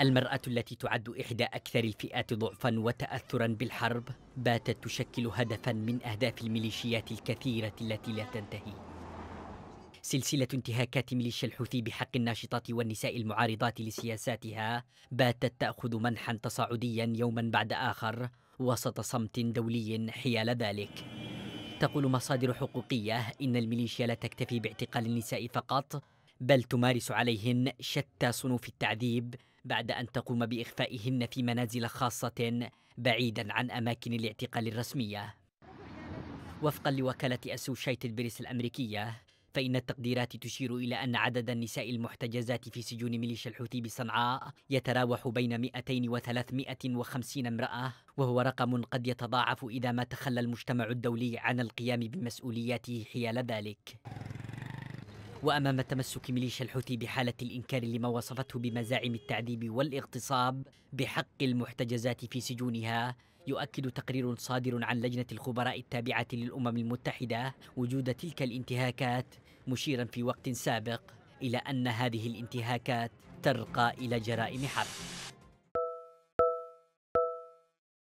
المرأة التي تعد إحدى أكثر الفئات ضعفا وتأثرا بالحرب باتت تشكل هدفا من أهداف الميليشيات الكثيرة التي لا تنتهي سلسلة انتهاكات ميليشيا الحوثي بحق الناشطات والنساء المعارضات لسياساتها باتت تأخذ منحا تصاعديا يوما بعد آخر وسط صمت دولي حيال ذلك تقول مصادر حقوقية إن الميليشيا لا تكتفي باعتقال النساء فقط بل تمارس عليهن شتى صنوف التعذيب بعد أن تقوم بإخفائهن في منازل خاصة بعيدا عن أماكن الاعتقال الرسمية وفقا لوكالة أسوشيتد بريس الأمريكية فإن التقديرات تشير إلى أن عدد النساء المحتجزات في سجون ميليشيا الحوثي بصنعاء يتراوح بين 200 و 350 امرأة وهو رقم قد يتضاعف إذا ما تخلى المجتمع الدولي عن القيام بمسؤولياته حيال ذلك وأمام تمسك ميليشيا الحوثي بحالة الإنكار لما وصفته بمزاعم التعذيب والاغتصاب بحق المحتجزات في سجونها يؤكد تقرير صادر عن لجنة الخبراء التابعة للأمم المتحدة وجود تلك الانتهاكات مشيرا في وقت سابق إلى أن هذه الانتهاكات ترقى إلى جرائم حرب